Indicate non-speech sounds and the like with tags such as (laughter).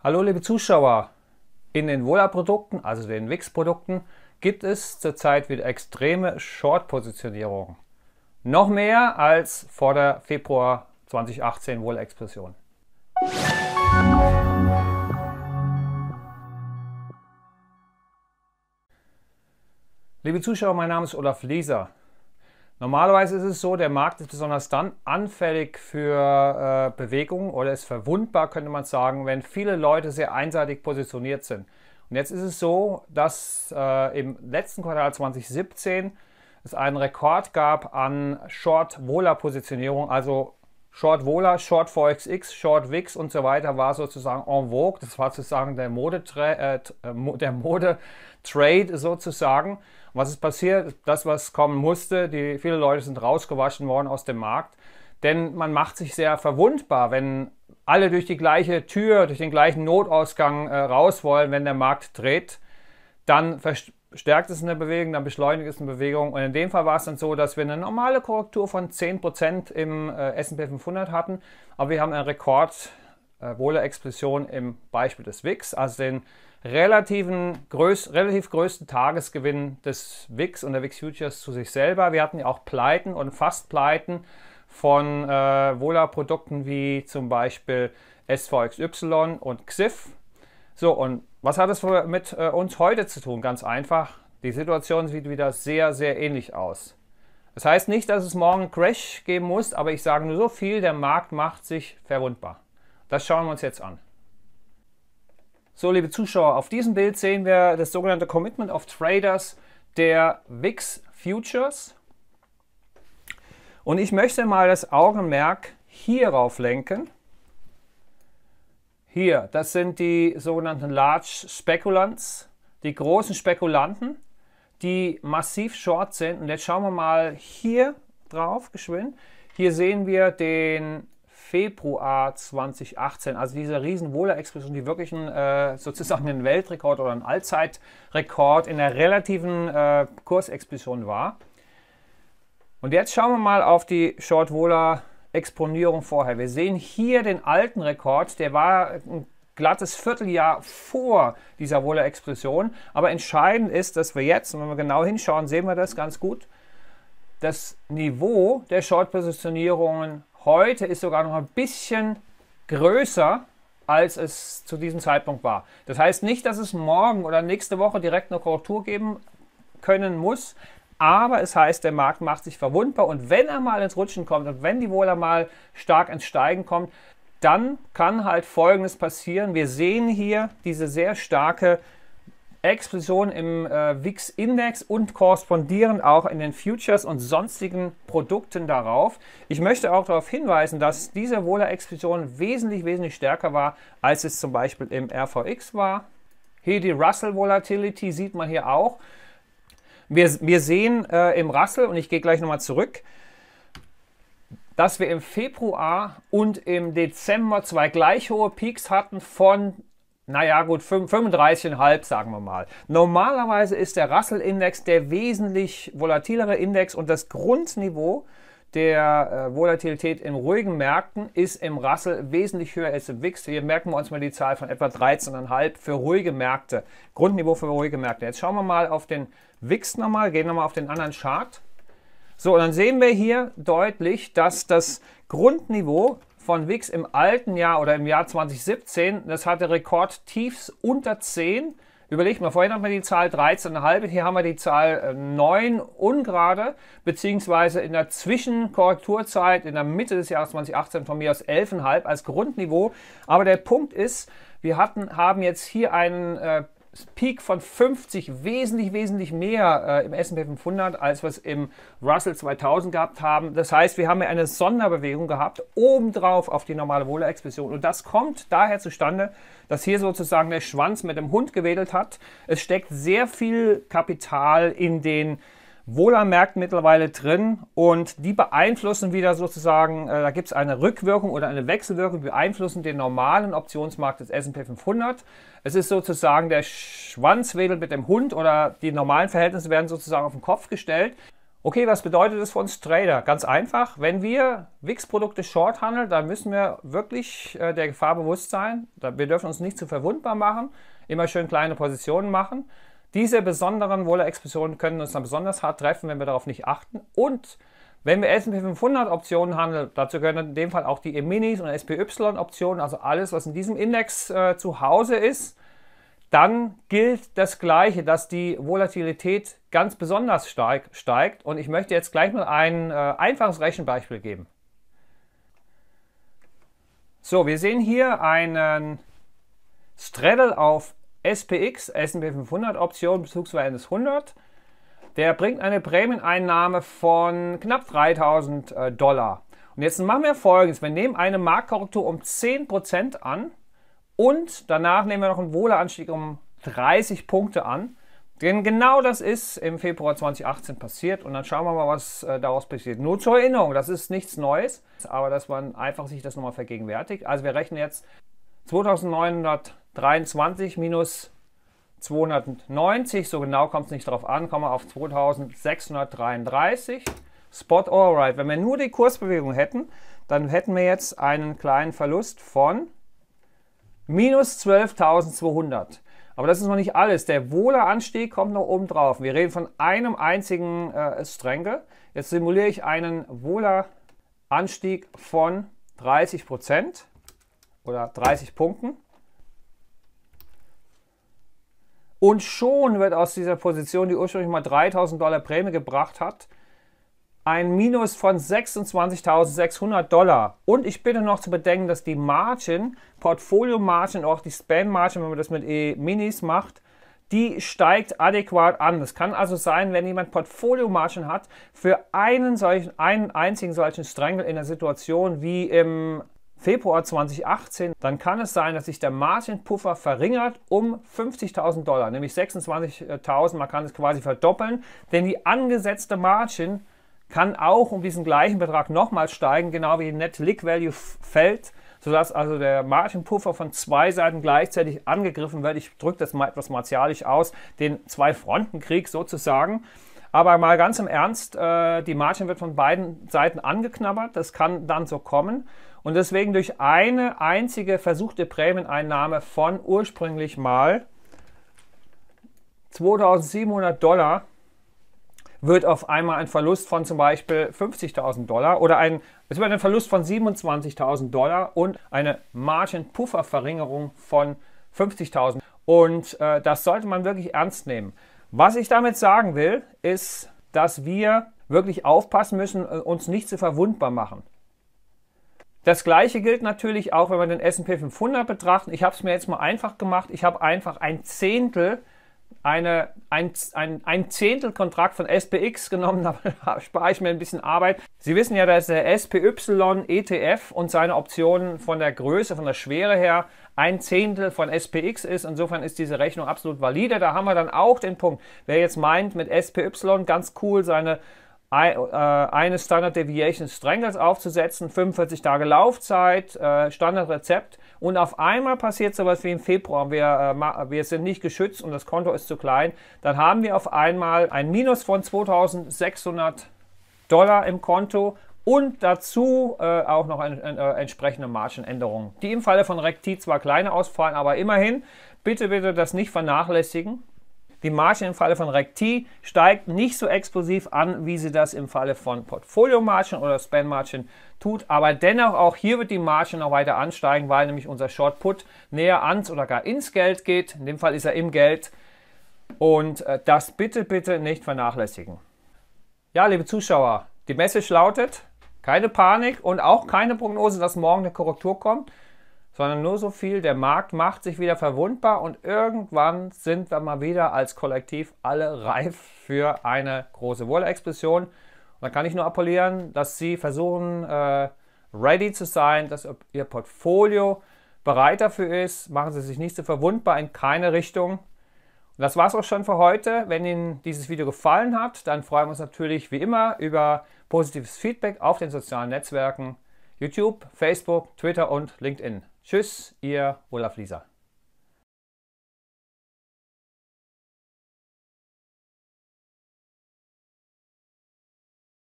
Hallo liebe Zuschauer, in den wohler produkten also den Wix-Produkten, gibt es zurzeit wieder extreme Short-Positionierungen. Noch mehr als vor der Februar 2018 wohler explosion Liebe Zuschauer, mein Name ist Olaf Lieser. Normalerweise ist es so, der Markt ist besonders dann anfällig für äh, Bewegungen oder ist verwundbar, könnte man sagen, wenn viele Leute sehr einseitig positioniert sind. Und jetzt ist es so, dass äh, im letzten Quartal 2017 es einen Rekord gab an Short-Wohler-Positionierung, also Short wohler Short VXX, Short Wix und so weiter war sozusagen en vogue. Das war sozusagen der äh, äh, Modetrade äh, der Mode sozusagen. Und was ist passiert? Das, was kommen musste, die, viele Leute sind rausgewaschen worden aus dem Markt. Denn man macht sich sehr verwundbar, wenn alle durch die gleiche Tür, durch den gleichen Notausgang äh, raus wollen, wenn der Markt dreht, dann verstärkt es eine Bewegung, dann beschleunigt es eine Bewegung. Und in dem Fall war es dann so, dass wir eine normale Korrektur von 10% im äh, S&P 500 hatten, aber wir haben einen Rekord, äh, Explosion im Beispiel des WIX, also den relativen, größ, relativ größten Tagesgewinn des WIX und der WIX Futures zu sich selber. Wir hatten ja auch Pleiten und fast Pleiten von äh, Vola-Produkten wie zum Beispiel SVXY und XIF. So, und was hat es mit äh, uns heute zu tun? Ganz einfach, die Situation sieht wieder sehr, sehr ähnlich aus. Das heißt nicht, dass es morgen einen Crash geben muss, aber ich sage nur so viel, der Markt macht sich verwundbar. Das schauen wir uns jetzt an. So, liebe Zuschauer, auf diesem Bild sehen wir das sogenannte Commitment of Traders der WIX Futures. Und ich möchte mal das Augenmerk hierauf lenken. Hier, das sind die sogenannten Large Speculants, die großen Spekulanten, die massiv short sind. Und jetzt schauen wir mal hier drauf, geschwind. Hier sehen wir den Februar 2018. Also diese riesen Wohler-Explosion, die wirklich einen, äh, sozusagen ein Weltrekord oder ein Allzeitrekord in der relativen äh, Kursexplosion war. Und jetzt schauen wir mal auf die Short Wohler Exponierung vorher. Wir sehen hier den alten Rekord, der war ein glattes Vierteljahr vor dieser Wohler Explosion. Aber entscheidend ist, dass wir jetzt, wenn wir genau hinschauen, sehen wir das ganz gut, das Niveau der Short-Positionierungen heute ist sogar noch ein bisschen größer, als es zu diesem Zeitpunkt war. Das heißt nicht, dass es morgen oder nächste Woche direkt eine Korrektur geben können muss, aber es heißt, der Markt macht sich verwundbar und wenn er mal ins Rutschen kommt und wenn die Wohler mal stark ins Steigen kommt, dann kann halt Folgendes passieren. Wir sehen hier diese sehr starke Explosion im äh, VIX-Index und korrespondieren auch in den Futures und sonstigen Produkten darauf. Ich möchte auch darauf hinweisen, dass diese Wohler-Explosion wesentlich, wesentlich stärker war, als es zum Beispiel im RVX war. Hier die Russell-Volatility sieht man hier auch. Wir, wir sehen äh, im Russell, und ich gehe gleich nochmal zurück, dass wir im Februar und im Dezember zwei gleich hohe Peaks hatten von naja gut, 35,5 sagen wir mal. Normalerweise ist der Russell-Index der wesentlich volatilere Index und das Grundniveau der äh, Volatilität in ruhigen Märkten ist im Russell wesentlich höher als im WIX. Hier merken wir uns mal die Zahl von etwa 13,5 für ruhige Märkte. Grundniveau für ruhige Märkte. Jetzt schauen wir mal auf den WIX nochmal, gehen nochmal auf den anderen Chart. So, dann sehen wir hier deutlich, dass das Grundniveau von Wix im alten Jahr oder im Jahr 2017, das hatte Rekordtiefs unter 10. Überlegt mal, vorhin hatten wir die Zahl 13,5, hier haben wir die Zahl 9 äh, ungerade, beziehungsweise in der Zwischenkorrekturzeit in der Mitte des Jahres 2018 von mir aus 11,5 als Grundniveau. Aber der Punkt ist, wir hatten, haben jetzt hier einen äh, Peak von 50 wesentlich, wesentlich mehr äh, im S&P 500, als wir es im Russell 2000 gehabt haben. Das heißt, wir haben eine Sonderbewegung gehabt, obendrauf auf die normale Wohler-Explosion. Und das kommt daher zustande, dass hier sozusagen der Schwanz mit dem Hund gewedelt hat. Es steckt sehr viel Kapital in den Wohlermärkten mittlerweile drin und die beeinflussen wieder sozusagen, äh, da gibt es eine Rückwirkung oder eine Wechselwirkung, beeinflussen den normalen Optionsmarkt des S&P 500. Es ist sozusagen der Schwanzwedel mit dem Hund oder die normalen Verhältnisse werden sozusagen auf den Kopf gestellt. Okay, was bedeutet das für uns Trader? Ganz einfach, wenn wir WIX-Produkte short handeln, dann müssen wir wirklich äh, der Gefahr bewusst sein. Wir dürfen uns nicht zu verwundbar machen, immer schön kleine Positionen machen. Diese besonderen wohler expressionen können uns dann besonders hart treffen, wenn wir darauf nicht achten. Und wenn wir S&P 500 Optionen handeln, dazu gehören in dem Fall auch die E-Minis und SPY Optionen, also alles, was in diesem Index äh, zu Hause ist, dann gilt das Gleiche, dass die Volatilität ganz besonders stark steigt. Und ich möchte jetzt gleich mal ein äh, einfaches Rechenbeispiel geben. So, wir sehen hier einen Straddle auf SPX, S&P 500 Option Bezugsverhältnis 100. Der bringt eine Prämieneinnahme von knapp 3000 äh, Dollar. Und jetzt machen wir folgendes. Wir nehmen eine Marktkorrektur um 10% an und danach nehmen wir noch einen Wohleanstieg um 30 Punkte an. Denn genau das ist im Februar 2018 passiert und dann schauen wir mal, was äh, daraus passiert. Nur zur Erinnerung, das ist nichts Neues, aber dass man einfach sich das nochmal vergegenwärtigt. Also wir rechnen jetzt 2900 23 minus 290, so genau kommt es nicht drauf an, kommen wir auf 2633. Spot all right. Wenn wir nur die Kursbewegung hätten, dann hätten wir jetzt einen kleinen Verlust von minus 12.200. Aber das ist noch nicht alles. Der Wohleranstieg kommt noch oben drauf. Wir reden von einem einzigen äh, Stränge. Jetzt simuliere ich einen Wohleranstieg von 30% oder 30 Punkten. Und schon wird aus dieser Position, die ursprünglich mal 3000 Dollar Prämie gebracht hat, ein Minus von 26.600 Dollar. Und ich bitte noch zu bedenken, dass die Margin, Portfolio Margin, auch die Span Margin, wenn man das mit E-Minis macht, die steigt adäquat an. Es kann also sein, wenn jemand Portfolio Margin hat, für einen solchen, einen einzigen solchen Strangle in der Situation wie im Februar 2018, dann kann es sein, dass sich der Margin-Puffer verringert um 50.000 Dollar, nämlich 26.000. Man kann es quasi verdoppeln, denn die angesetzte Margin kann auch um diesen gleichen Betrag nochmal steigen, genau wie die Net Lick Value fällt, sodass also der Margin-Puffer von zwei Seiten gleichzeitig angegriffen wird. Ich drücke das mal etwas martialisch aus, den Zwei-Fronten-Krieg sozusagen. Aber mal ganz im Ernst, äh, die Margin wird von beiden Seiten angeknabbert. Das kann dann so kommen. Und deswegen durch eine einzige versuchte Prämieneinnahme von ursprünglich mal 2700 Dollar wird auf einmal ein Verlust von zum Beispiel 50.000 Dollar oder ein, es wird ein Verlust von 27.000 Dollar und eine Margin-Puffer-Verringerung von 50.000. Und äh, das sollte man wirklich ernst nehmen. Was ich damit sagen will, ist, dass wir wirklich aufpassen müssen, äh, uns nicht zu verwundbar machen. Das gleiche gilt natürlich auch, wenn wir den SP 500 betrachten. Ich habe es mir jetzt mal einfach gemacht. Ich habe einfach ein Zehntel eine, ein, ein, ein Zehntel Kontrakt von SPX genommen, (laughs) da spare ich mir ein bisschen Arbeit. Sie wissen ja, dass der SPY ETF und seine Optionen von der Größe, von der Schwere her ein Zehntel von SPX ist. Insofern ist diese Rechnung absolut valide. Da haben wir dann auch den Punkt, wer jetzt meint, mit SPY ganz cool seine äh, eine Standard Deviation Strength aufzusetzen, 45 Tage Laufzeit, äh, Standardrezept und auf einmal passiert sowas wie im Februar, wir, äh, wir sind nicht geschützt und das Konto ist zu klein, dann haben wir auf einmal ein Minus von 2600 Dollar im Konto und dazu auch noch ein, ein, entsprechende Margenänderungen, die im Falle von RECT zwar kleiner ausfallen, aber immerhin, bitte, bitte das nicht vernachlässigen. Die Marge im Falle von REC-T steigt nicht so explosiv an, wie sie das im Falle von Portfolio-Margin oder Span-Margin tut. Aber dennoch auch hier wird die Marge noch weiter ansteigen, weil nämlich unser Short-Put näher ans oder gar ins Geld geht. In dem Fall ist er im Geld. Und äh, das bitte, bitte nicht vernachlässigen. Ja, liebe Zuschauer, die Message lautet, keine Panik und auch keine Prognose, dass morgen eine Korrektur kommt sondern nur so viel, der Markt macht sich wieder verwundbar und irgendwann sind wir mal wieder als Kollektiv alle reif für eine große Wohler-Explosion. Und dann kann ich nur appellieren, dass Sie versuchen, äh, ready zu sein, dass Ihr Portfolio bereit dafür ist. Machen Sie sich nicht so verwundbar in keine Richtung. Und das war es auch schon für heute. Wenn Ihnen dieses Video gefallen hat, dann freuen wir uns natürlich wie immer über positives Feedback auf den sozialen Netzwerken YouTube, Facebook, Twitter und LinkedIn. Tschüss, ihr Olaf Lisa.